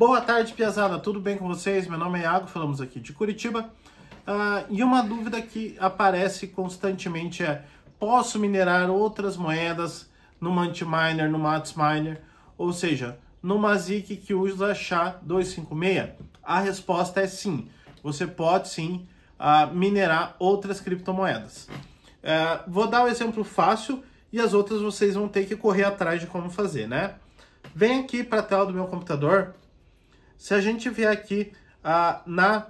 Boa tarde, Piazada. Tudo bem com vocês? Meu nome é Iago, falamos aqui de Curitiba. Uh, e uma dúvida que aparece constantemente é: posso minerar outras moedas no Miner, no Matsminer, ou seja, no Mazik que usa SHA-256? A resposta é sim. Você pode sim uh, minerar outras criptomoedas. Uh, vou dar um exemplo fácil e as outras vocês vão ter que correr atrás de como fazer, né? Vem aqui para a tela do meu computador se a gente vier aqui a na,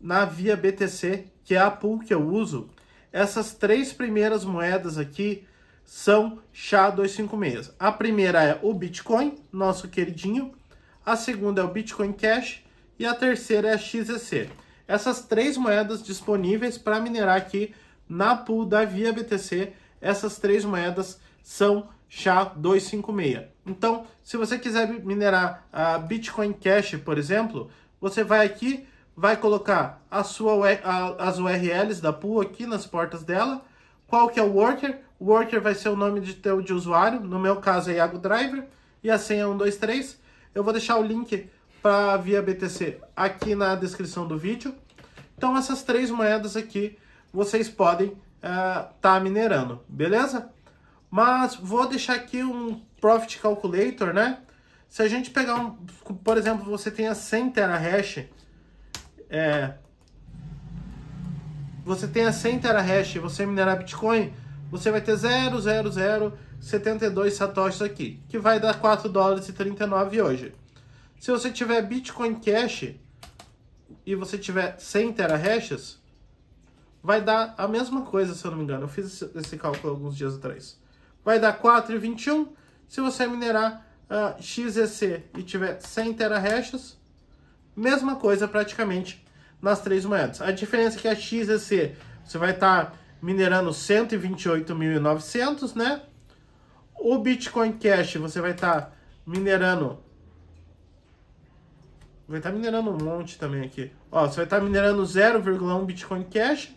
na via BTC, que é a pool que eu uso, essas três primeiras moedas aqui são chá 256 A primeira é o Bitcoin, nosso queridinho. A segunda é o Bitcoin Cash. E a terceira é a XEC. Essas três moedas disponíveis para minerar aqui na pool da Via BTC, essas três moedas são SHA-256. Então, se você quiser minerar a Bitcoin Cash, por exemplo, você vai aqui, vai colocar a sua, a, as URLs da pool aqui nas portas dela. Qual que é o worker? O worker vai ser o nome de teu de usuário, no meu caso é Iago Driver, e a senha é 123. Eu vou deixar o link para via BTC aqui na descrição do vídeo. Então essas três moedas aqui vocês podem estar uh, tá minerando, beleza? Mas vou deixar aqui um Profit Calculator, né? Se a gente pegar, um, por exemplo, você tenha 100 terahash, é, você tenha 100 terahash e você minerar Bitcoin, você vai ter 0,0072 satoshis aqui, que vai dar 4 dólares e 39 hoje. Se você tiver Bitcoin Cash e você tiver 100 terahashes, vai dar a mesma coisa, se eu não me engano. Eu fiz esse cálculo alguns dias atrás vai dar 4,21. Se você minerar uh, ah, XEC e tiver 100 terahashes, mesma coisa praticamente nas três moedas. A diferença é que a XEC você vai estar tá minerando 128.900, né? O Bitcoin Cash você vai estar tá minerando vai estar tá minerando um monte também aqui. Ó, você vai estar tá minerando 0,1 Bitcoin Cash,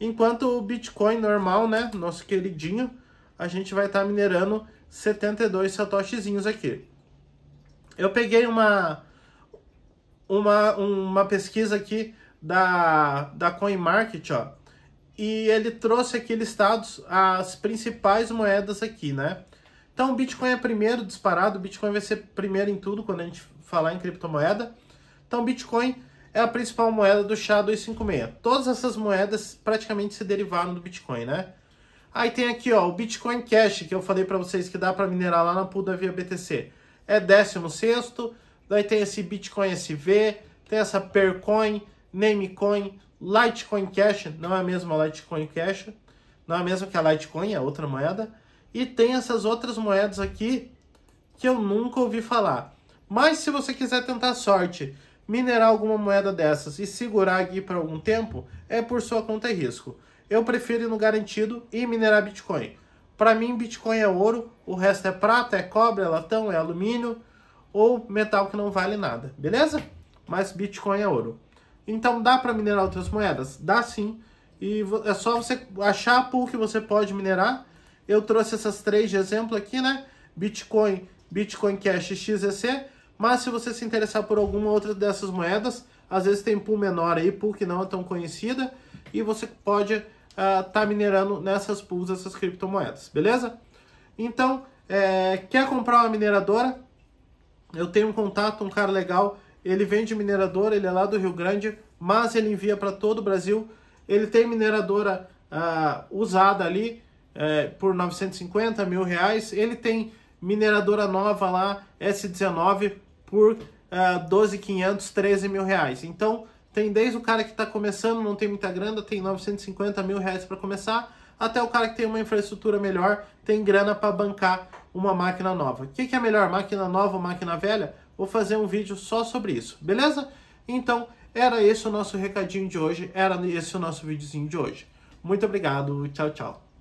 enquanto o Bitcoin normal, né, nosso queridinho, a gente vai estar tá minerando 72 satoshizinhos aqui. Eu peguei uma, uma, uma pesquisa aqui da, da CoinMarket, ó, e ele trouxe aqui listados as principais moedas aqui, né? Então o Bitcoin é primeiro disparado, o Bitcoin vai ser primeiro em tudo quando a gente falar em criptomoeda. Então Bitcoin é a principal moeda do SHA-256. Todas essas moedas praticamente se derivaram do Bitcoin, né? Aí tem aqui ó, o Bitcoin Cash, que eu falei para vocês que dá para minerar lá na pool da Via BTC. É 16, daí tem esse Bitcoin SV, tem essa Percoin, Namecoin, Litecoin Cash, não é a mesma Litecoin Cash, não é a mesma que a Litecoin, é outra moeda. E tem essas outras moedas aqui que eu nunca ouvi falar. Mas se você quiser tentar sorte, minerar alguma moeda dessas e segurar aqui por algum tempo, é por sua conta e risco. Eu prefiro ir no garantido e minerar Bitcoin. Para mim, Bitcoin é ouro, o resto é prata, é cobre, é latão, é alumínio ou metal que não vale nada, beleza? Mas Bitcoin é ouro. Então dá para minerar outras moedas? Dá sim. E é só você achar a pool que você pode minerar. Eu trouxe essas três de exemplo aqui, né? Bitcoin, Bitcoin Cash e XEC. Mas se você se interessar por alguma outra dessas moedas, às vezes tem pool menor aí, pool que não é tão conhecida e você pode estar uh, tá minerando nessas pools essas criptomoedas, beleza? Então, é, quer comprar uma mineradora? Eu tenho um contato, um cara legal, ele vende mineradora, ele é lá do Rio Grande, mas ele envia para todo o Brasil. Ele tem mineradora uh, usada ali uh, por 950 mil reais. Ele tem mineradora nova lá, S19, por uh, 12.500, 13 mil reais. Então, tem desde o cara que está começando, não tem muita grana, tem 950 mil reais para começar, até o cara que tem uma infraestrutura melhor, tem grana para bancar uma máquina nova. O que, que é melhor, máquina nova ou máquina velha? Vou fazer um vídeo só sobre isso, beleza? Então, era esse o nosso recadinho de hoje, era esse o nosso videozinho de hoje. Muito obrigado, tchau, tchau.